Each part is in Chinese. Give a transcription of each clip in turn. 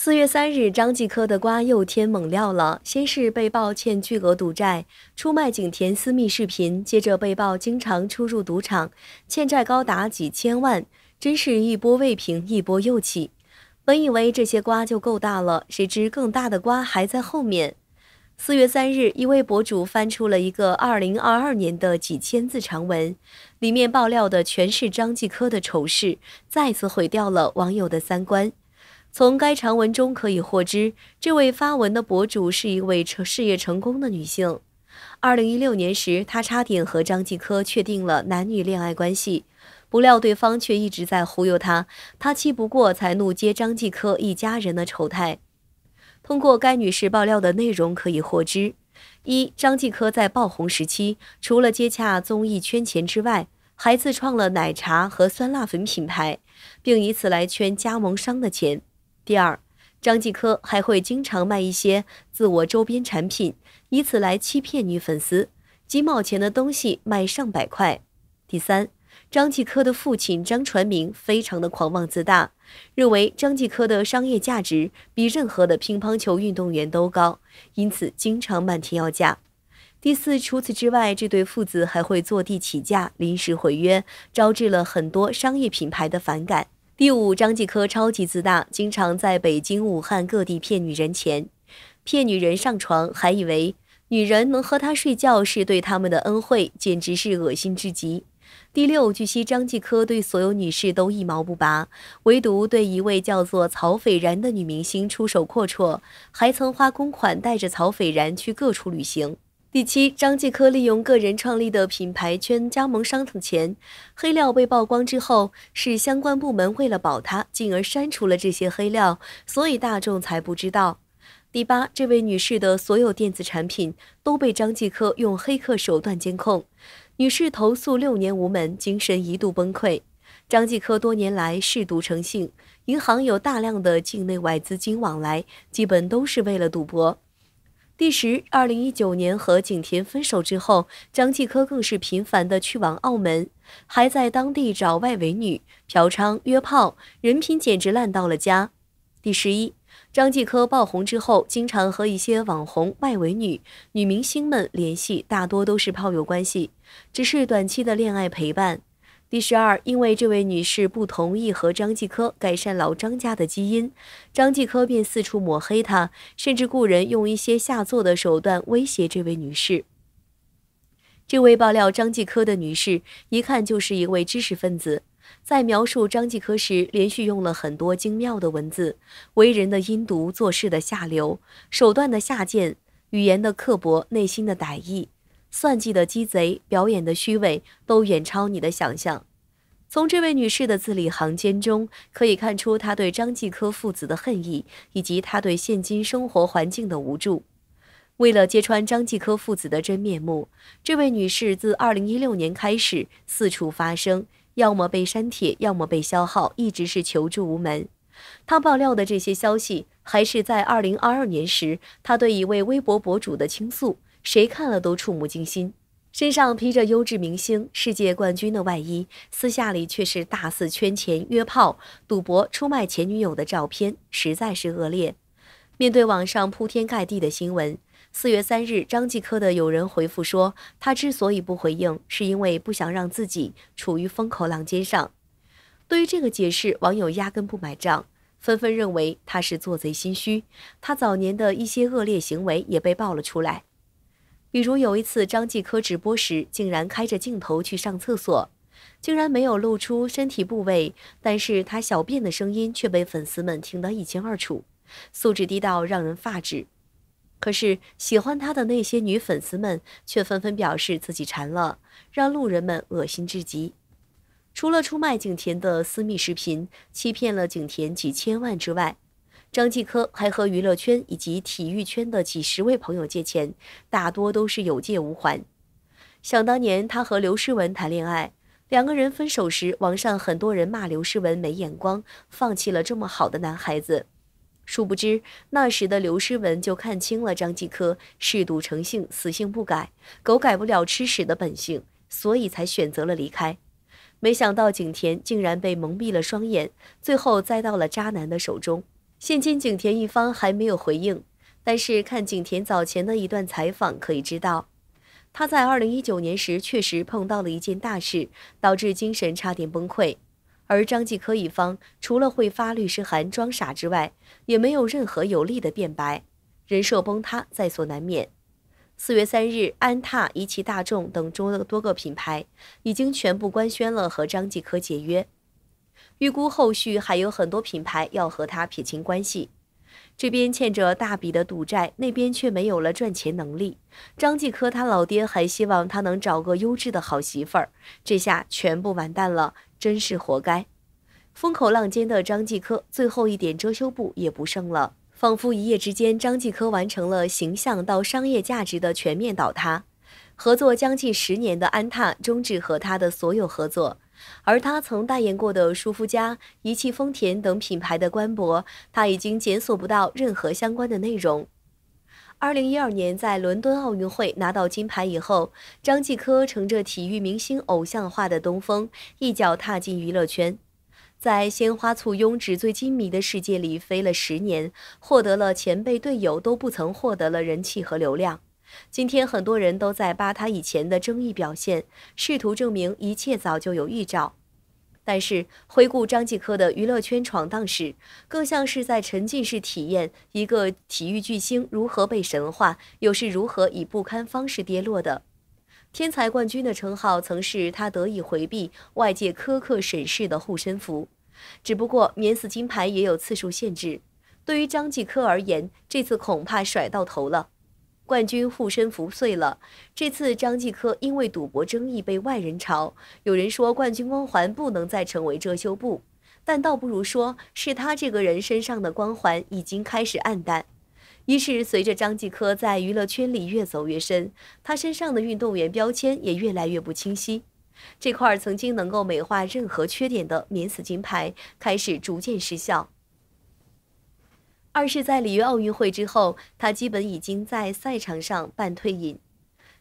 四月三日，张继科的瓜又添猛料了。先是被曝欠巨额赌债，出卖景甜私密视频，接着被曝经常出入赌场，欠债高达几千万，真是一波未平一波又起。本以为这些瓜就够大了，谁知更大的瓜还在后面。四月三日，一位博主翻出了一个二零二二年的几千字长文，里面爆料的全是张继科的丑事，再次毁掉了网友的三观。从该长文中可以获知，这位发文的博主是一位成事业成功的女性。二零一六年时，她差点和张继科确定了男女恋爱关系，不料对方却一直在忽悠她，她气不过才怒揭张继科一家人的丑态。通过该女士爆料的内容可以获知，一，张继科在爆红时期，除了接洽综艺圈钱之外，还自创了奶茶和酸辣粉品牌，并以此来圈加盟商的钱。第二，张继科还会经常卖一些自我周边产品，以此来欺骗女粉丝，几毛钱的东西卖上百块。第三，张继科的父亲张传明非常的狂妄自大，认为张继科的商业价值比任何的乒乓球运动员都高，因此经常漫天要价。第四，除此之外，这对父子还会坐地起价、临时毁约，招致了很多商业品牌的反感。第五，张继科超级自大，经常在北京、武汉各地骗女人钱，骗女人上床，还以为女人能和他睡觉是对他们的恩惠，简直是恶心至极。第六，据悉张继科对所有女士都一毛不拔，唯独对一位叫做曹斐然的女明星出手阔绰，还曾花公款带着曹斐然去各处旅行。第七，张继科利用个人创立的品牌圈加盟商的钱，黑料被曝光之后，是相关部门为了保他，进而删除了这些黑料，所以大众才不知道。第八，这位女士的所有电子产品都被张继科用黑客手段监控，女士投诉六年无门，精神一度崩溃。张继科多年来嗜赌成性，银行有大量的境内外资金往来，基本都是为了赌博。第十，二零一九年和景甜分手之后，张继科更是频繁的去往澳门，还在当地找外围女嫖娼约炮，人品简直烂到了家。第十一，张继科爆红之后，经常和一些网红、外围女、女明星们联系，大多都是炮友关系，只是短期的恋爱陪伴。第十二，因为这位女士不同意和张继科改善老张家的基因，张继科便四处抹黑她，甚至雇人用一些下作的手段威胁这位女士。这位爆料张继科的女士一看就是一位知识分子，在描述张继科时，连续用了很多精妙的文字：为人的阴毒，做事的下流，手段的下贱，语言的刻薄，内心的歹意。算计的鸡贼，表演的虚伪，都远超你的想象。从这位女士的字里行间中，可以看出她对张继科父子的恨意，以及她对现今生活环境的无助。为了揭穿张继科父子的真面目，这位女士自二零一六年开始四处发声，要么被删帖，要么被消耗，一直是求助无门。她爆料的这些消息，还是在二零二二年时，她对一位微博博主的倾诉。谁看了都触目惊心，身上披着优质明星、世界冠军的外衣，私下里却是大肆圈钱、约炮、赌博、出卖前女友的照片，实在是恶劣。面对网上铺天盖地的新闻，四月三日，张继科的友人回复说，他之所以不回应，是因为不想让自己处于风口浪尖上。对于这个解释，网友压根不买账，纷纷认为他是做贼心虚。他早年的一些恶劣行为也被爆了出来。比如有一次，张继科直播时竟然开着镜头去上厕所，竟然没有露出身体部位，但是他小便的声音却被粉丝们听得一清二楚，素质低到让人发指。可是喜欢他的那些女粉丝们却纷纷表示自己馋了，让路人们恶心至极。除了出卖景甜的私密视频，欺骗了景甜几千万之外。张继科还和娱乐圈以及体育圈的几十位朋友借钱，大多都是有借无还。想当年他和刘诗雯谈恋爱，两个人分手时，网上很多人骂刘诗雯没眼光，放弃了这么好的男孩子。殊不知那时的刘诗雯就看清了张继科嗜赌成性，死性不改，狗改不了吃屎的本性，所以才选择了离开。没想到景甜竟然被蒙蔽了双眼，最后栽到了渣男的手中。现今井田一方还没有回应，但是看景田早前的一段采访可以知道，他在二零一九年时确实碰到了一件大事，导致精神差点崩溃。而张继科一方除了会发律师函装傻之外，也没有任何有力的辩白，人设崩塌在所难免。四月三日，安踏、一汽大众等多多个品牌已经全部官宣了和张继科解约。预估后续还有很多品牌要和他撇清关系，这边欠着大笔的赌债，那边却没有了赚钱能力。张继科他老爹还希望他能找个优质的好媳妇儿，这下全部完蛋了，真是活该。风口浪尖的张继科，最后一点遮羞布也不剩了，仿佛一夜之间，张继科完成了形象到商业价值的全面倒塌。合作将近十年的安踏终止和他的所有合作。而他曾代言过的舒肤佳、一汽丰田等品牌的官博，他已经检索不到任何相关的内容。二零一二年在伦敦奥运会拿到金牌以后，张继科乘着体育明星偶像化的东风，一脚踏进娱乐圈，在鲜花簇拥、纸醉金迷的世界里飞了十年，获得了前辈队友都不曾获得的人气和流量。今天很多人都在扒他以前的争议表现，试图证明一切早就有预兆。但是回顾张继科的娱乐圈闯荡史，更像是在沉浸式体验一个体育巨星如何被神化，又是如何以不堪方式跌落的。天才冠军的称号曾是他得以回避外界苛刻审视的护身符，只不过免死金牌也有次数限制。对于张继科而言，这次恐怕甩到头了。冠军护身符碎了。这次张继科因为赌博争议被外人嘲，有人说冠军光环不能再成为遮羞布，但倒不如说是他这个人身上的光环已经开始暗淡。于是，随着张继科在娱乐圈里越走越深，他身上的运动员标签也越来越不清晰。这块曾经能够美化任何缺点的免死金牌开始逐渐失效。二是，在里约奥运会之后，他基本已经在赛场上半退隐。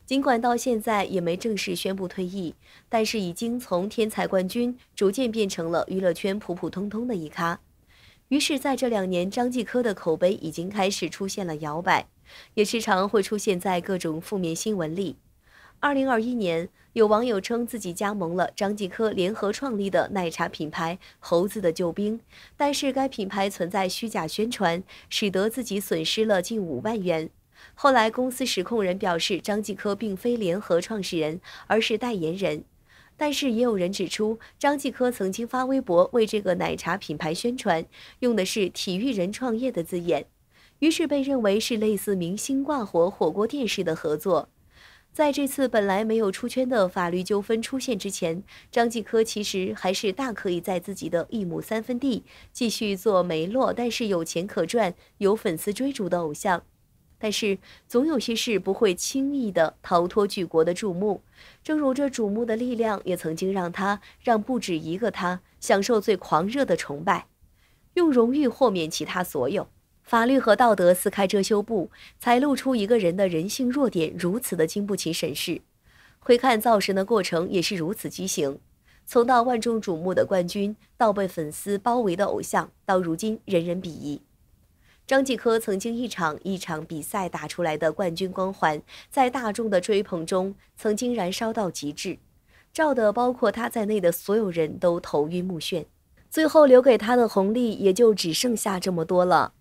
尽管到现在也没正式宣布退役，但是已经从天才冠军逐渐变成了娱乐圈普普通通的一咖。于是，在这两年，张继科的口碑已经开始出现了摇摆，也时常会出现在各种负面新闻里。二零二一年，有网友称自己加盟了张继科联合创立的奶茶品牌“猴子的救兵”，但是该品牌存在虚假宣传，使得自己损失了近五万元。后来，公司实控人表示，张继科并非联合创始人，而是代言人。但是也有人指出，张继科曾经发微博为这个奶茶品牌宣传，用的是“体育人创业”的字眼，于是被认为是类似明星挂火火锅店式的合作。在这次本来没有出圈的法律纠纷出现之前，张继科其实还是大可以在自己的一亩三分地继续做没落，但是有钱可赚、有粉丝追逐的偶像。但是总有些事不会轻易的逃脱举国的注目，正如这瞩目的力量也曾经让他让不止一个他享受最狂热的崇拜，用荣誉豁免其他所有。法律和道德撕开遮羞布，才露出一个人的人性弱点，如此的经不起审视。回看造神的过程也是如此畸形，从到万众瞩目的冠军，到被粉丝包围的偶像，到如今人人鄙夷。张继科曾经一场一场比赛打出来的冠军光环，在大众的追捧中曾经燃烧到极致，照的包括他在内的所有人都头晕目眩，最后留给他的红利也就只剩下这么多了。